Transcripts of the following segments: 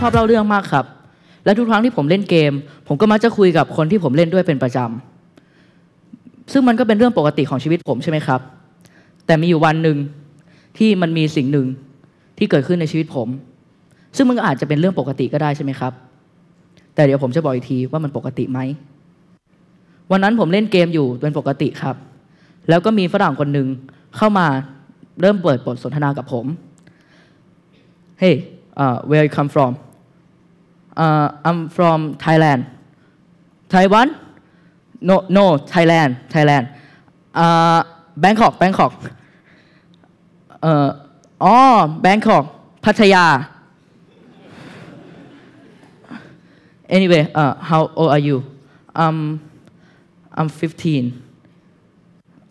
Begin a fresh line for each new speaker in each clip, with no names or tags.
ชอบเล่าเรื่องมากครับ และทุกครั้งที่ผมเล่นเกม ผมก็มักจะคุยกับคนที่ผมเล่นด้วยเป็นประจำ ซึ่งมันก็เป็นเรื่องปกติของชีวิตผมใช่ไหมครับ แต่มีอยู่วันหนึ่งที่มันมีสิ่งหนึ่งที่เกิดขึ้นในชีวิตผม ซึ่งมันก็อาจจะเป็นเรื่องปกติก็ได้ใช่ไหมครับ แต่เดี๋ยวผมจะบอกอีกทีว่ามันปกติไหม วันนั้นผมเล่นเกมอยู่เป็นปกติครับ แล้วก็มีฝรั่งคนหนึ่งเข้ามาเริ่มเปิดบทสนทนากับผม Hey uh, where you come from uh, I'm from Thailand. Taiwan? No, no, Thailand, Thailand. Uh, Bangkok, Bangkok. Uh, oh, Bangkok, Pattaya. anyway, uh, how old are you? Um, I'm 15.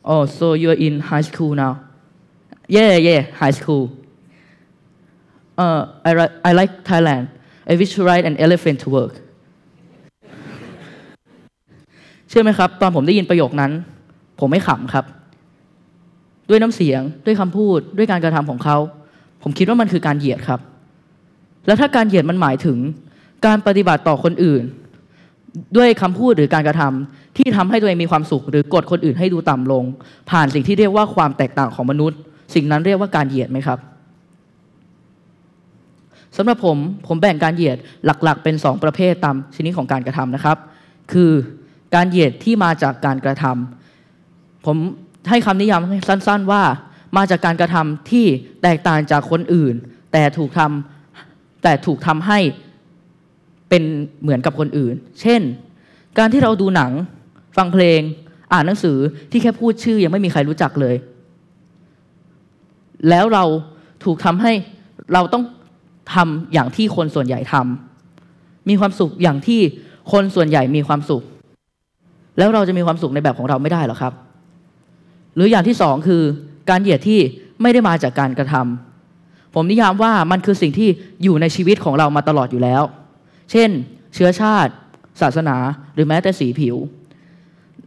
Oh, so you're in high school now? Yeah, yeah, high school. Uh, I, I like Thailand I wish to ride an elephant to work เชื่อไหมครับ ตอนผมได้ยินประโยคนั้น ผมไม่ขำครับ ด้วยน้ำเสียง ด้วยคำพูดด้วยการกระทำของเขาผมคิดว่ามันคือการเหยียดครับ แล้วถ้าการเหยียดมันหมายถึง การปฏิบัติต่อคนอื่น ด้วยคำพูดหรือการกระทำที่ทำให้ตัวเองมีความสุขหรือกดคนอื่นให้ดูต่ำลง ผ่านสิ่งที่เรียกว่าความแตกต่างของมนุษย์ สิ่งนั้นเรียกว่าการเหยียดไหมครับสำหรับผมผมแบ่งการเหยียดหลักๆ เป็น2ประเภทตามชนิดของการกระทำนะครับ คือการเหยียดที่มาจากการกระทำผมให้คำนิยามสั้นๆว่า มาจากการกระทำที่แตกต่างจากคนอื่น แต่ถูกทำแต่ถูกทำให้เป็นเหมือนกับคนอื่น เช่น การที่เราดูหนัง ฟังเพลงอ่านหนังสือที่แค่พูดชื่อยังไม่มีใครรู้จักเลย แล้วเราถูกทำให้เราต้องทำอย่างที่คนส่วนใหญ่ทำ มีความสุขอย่างที่คนส่วนใหญ่มีความสุข แล้วเราจะมีความสุขในแบบของเราไม่ได้หรอครับ หรืออย่างที่สองคือการเหยียดที่ไม่ได้มาจากการกระทำ ผมนิยามว่ามันคือสิ่งที่อยู่ในชีวิตของเรามาตลอดอยู่แล้ว เช่น เชื้อชาติ ศาสนา หรือแม้แต่สีผิว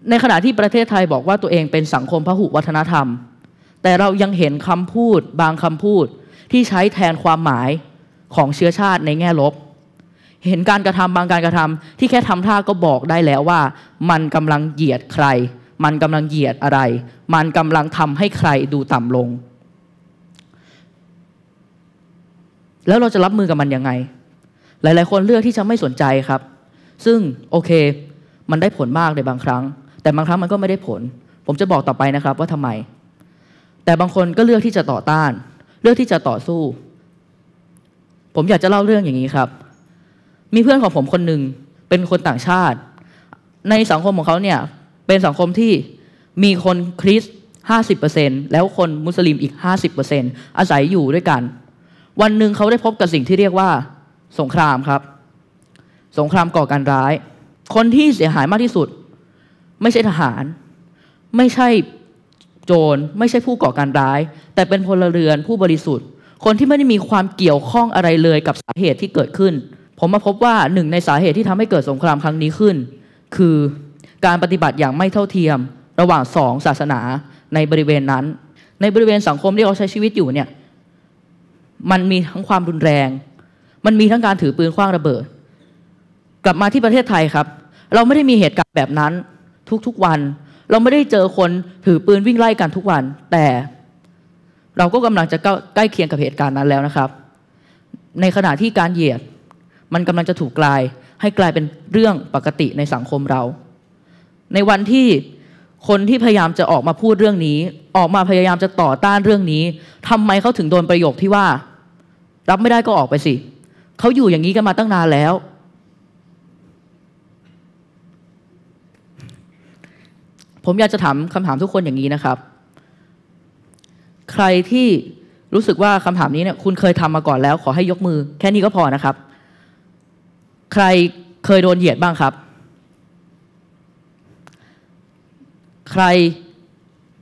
ในขณะที่ประเทศไทยบอกว่าตัวเองเป็นสังคมพหุวัฒนธรรม แต่เรายังเห็นคำพูด บางคำพูด ที่ใช้แทนความหมายของเชื้อชาติในแง่ลบ เห็นการกระทำบางการกระทำ ที่แค่ทำท่าก็บอกได้แล้วว่า มันกำลังเหยียดใคร มันกำลังเหยียดอะไร มันกำลังทำให้ใครดูต่ำลง แล้วเราจะรับมือกับมันยังไง หลายๆ คนเลือกที่จะไม่สนใจครับ ซึ่งโอเค มันได้ผลมากในบางครั้ง แต่บางครั้งมันก็ไม่ได้ผล ผมจะบอกต่อไปนะครับ ว่าทำไม แต่บางคนก็เลือกที่จะต่อต้าน เลือกที่จะต่อสู้ผมอยากจะเล่าเรื่องอย่างนี้ครับ มีเพื่อนของผมคนหนึ่งเป็นคนต่างชาติ ในสังคมของเขาเนี่ย เป็นสังคมที่มีคนคริสห้าสิบเปอร์เซ็นแล้วคนมุสลิมอีกห้าสิบเปอร์เซ็นอาศัยอยู่ด้วยกัน วันหนึ่งเขาได้พบกับสิ่งที่เรียกว่า สงครามครับ สงครามก่อการร้าย คนที่เสียหายมากที่สุด ไม่ใช่ทหาร ไม่ใช่โจร ไม่ใช่ผู้ก่อการร้าย แต่เป็นพลเรือนผู้บริสุทธิ์คนที่ไม่ได้มีความเกี่ยวข้องอะไรเลยกับสาเหตุที่เกิดขึ้น ผมมาพบว่าหนึ่งในสาเหตุที่ทำให้เกิดสงครามครั้งนี้ขึ้น คือการปฏิบัติอย่างไม่เท่าเทียม ระหว่างสองศาสนาในบริเวณนั้น ในบริเวณสังคมที่เราใช้ชีวิตอยู่เนี่ย มันมีทั้งความรุนแรง มันมีทั้งการถือปืนคว้างระเบิด กลับมาที่ประเทศไทยครับ เราไม่ได้มีเหตุการณ์แบบนั้นทุกๆวัน เราไม่ได้เจอคนถือปืนวิ่งไล่กันทุกวัน แต่เราก็กำลังจะใกล้เคียงกับเหตุการณ์นั้นแล้วนะครับ ในขณะที่การเหยียด มันกำลังจะถูกกลายให้กลายเป็นเรื่องปกติในสังคมเรา ในวันที่คนที่พยายามจะออกมาพูดเรื่องนี้ ออกมาพยายามจะต่อต้านเรื่องนี้ ทำไมเขาถึงโดนประโยคที่ว่า รับไม่ได้ก็ออกไปสิเขาอยู่อย่างนี้กันมาตั้งนานแล้ว ผมอยากจะถามคำถามทุกคนอย่างนี้นะครับใครที่รู้สึกว่าคำถามนี้เนี่ยคุณเคยทำมาก่อนแล้ว ขอให้ยกมือ แค่นี้ก็พอนะครับ ใครเคยโดนเหยียดบ้างครับ ใคร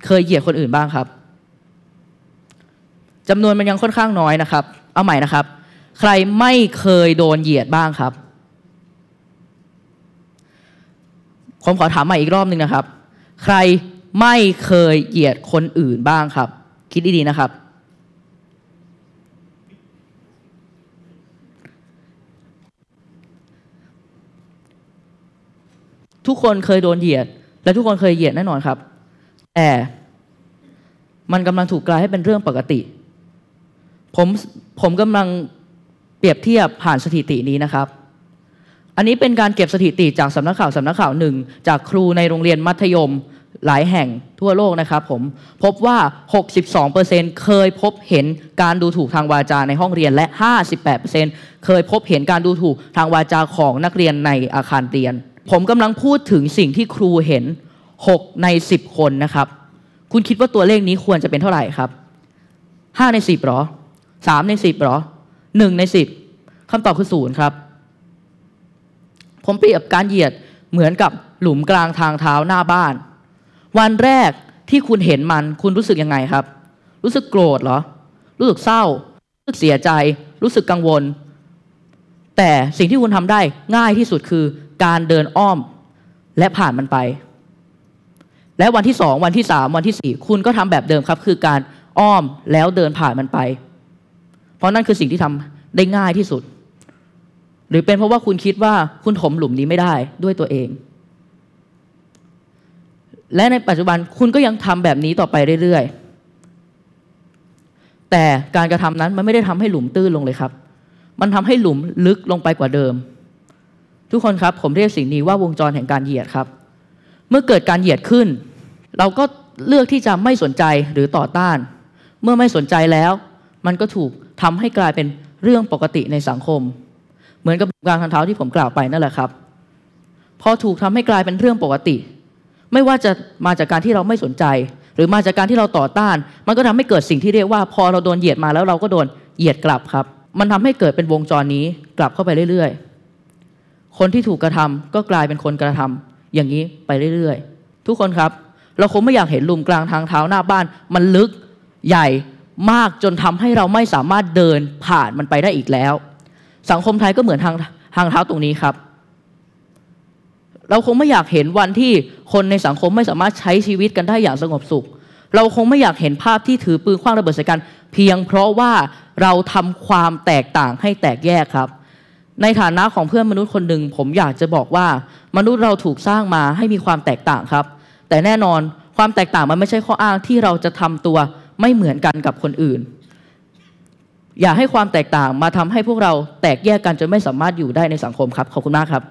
เคยเหยียดคนอื่นบ้างครับ จำนวนมันยังค่อนข้างน้อยนะครับ เอาใหม่นะครับ ใครไม่เคยโดนเหยียดบ้างครับผมขอถามใหม่อีกรอบหนึ่งนะครับ ใครไม่เคยเหยียดคนอื่นบ้างครับคิดดีๆ นะครับทุกคนเคยโดนเหยียด และทุกคนเคยเหยียดแน่นอนครับ แต่มันกำลังถูกกลายให้เป็นเรื่องปกติ ผมผมกำลังเปรียบเทียบผ่านสถิตินี้นะครับ อันนี้เป็นการเก็บสถิติจากสำนักข่าวสำนักข่าวหนึ่ง จากครูในโรงเรียนมัธยมหลายแห่งทั่วโลกนะครับผม พบว่า 62%เคยพบเห็นการดูถูกทางวาจาในห้องเรียนและ 58%เคยพบเห็นการดูถูกทางวาจาของนักเรียนในอาคารเรียน ผมกำลังพูดถึงสิ่งที่ครูเห็น 6 ใน 10 คนนะครับ คุณคิดว่าตัวเลขนี้ควรจะเป็นเท่าไหร่ครับ 5 ใน 10หรอ 3 ใน 10หรอ 1 ใน 10คำตอบคือศูนย์ครับ ผมเปรียบการเหยียดเหมือนกับหลุมกลางทางเท้าหน้าบ้านวันแรกที่คุณเห็นมันคุณรู้สึกยังไงครับ รู้สึกโกรธเหรอ รู้สึกเศร้า รู้สึกเสียใจ รู้สึกกังวล แต่สิ่งที่คุณทำได้ง่ายที่สุดคือ การเดินอ้อมและผ่านมันไป และวันที่สองวันที่สามวันที่สี่คุณก็ทำแบบเดิมครับ คือการอ้อมแล้วเดินผ่านมันไป เพราะนั่นคือสิ่งที่ทำได้ง่ายที่สุด หรือเป็นเพราะว่าคุณคิดว่าคุณถมหลุมนี้ไม่ได้ด้วยตัวเองและในปัจจุบันคุณก็ยังทำแบบนี้ต่อไปเรื่อยๆ แต่การกระทำนั้น มันไม่ได้ทำให้หลุมตื้นลงเลยครับ มันทำให้หลุมลึกลงไปกว่าเดิม ทุกคนครับผมเรียกสิ่งนี้ว่าวงจรแห่งการเหยียดครับ เมื่อเกิดการเหยียดขึ้น เราก็เลือกที่จะไม่สนใจหรือต่อต้าน เมื่อไม่สนใจแล้ว มันก็ถูกทำให้กลายเป็นเรื่องปกติในสังคม เหมือนกับการทังเท้าที่ผมกล่าวไปนั่นแหละครับ พอถูกทำให้กลายเป็นเรื่องปกติไม่ว่าจะมาจากการที่เราไม่สนใจ หรือมาจากการที่เราต่อต้าน มันก็ทำให้เกิดสิ่งที่เรียกว่า พอเราโดนเหยียดมาแล้วเราก็โดนเหยียดกลับครับ มันทำให้เกิดเป็นวงจรนี้ กลับเข้าไปเรื่อยๆคนที่ถูกกระทำก็กลายเป็นคนกระทำ อย่างนี้ไปเรื่อยๆทุกคนครับ เราคงไม่อยากเห็นลุมกลางทางเท้าหน้าบ้าน มันลึกใหญ่มากจนทำให้เราไม่สามารถเดินผ่านมันไปได้อีกแล้ว สังคมไทยก็เหมือนทางทางเท้าตรงนี้ครับเราคงไม่อยากเห็นวันที่คนในสังคมไม่สามารถใช้ชีวิตกันได้อย่างสงบสุข เราคงไม่อยากเห็นภาพที่ถือปืนคว้างระเบิดใส่กันเพียงเพราะว่าเราทำความแตกต่างให้แตกแยกครับ ในฐานะของเพื่อนมนุษย์คนหนึ่งผมอยากจะบอกว่า มนุษย์เราถูกสร้างมาให้มีความแตกต่างครับ แต่แน่นอนความแตกต่างมันไม่ใช่ข้ออ้างที่เราจะทำตัวไม่เหมือนกันกับคนอื่น อย่าให้ความแตกต่างมาทำให้พวกเราแตกแยกกันจนไม่สามารถอยู่ได้ในสังคมครับขอบคุณมากครับ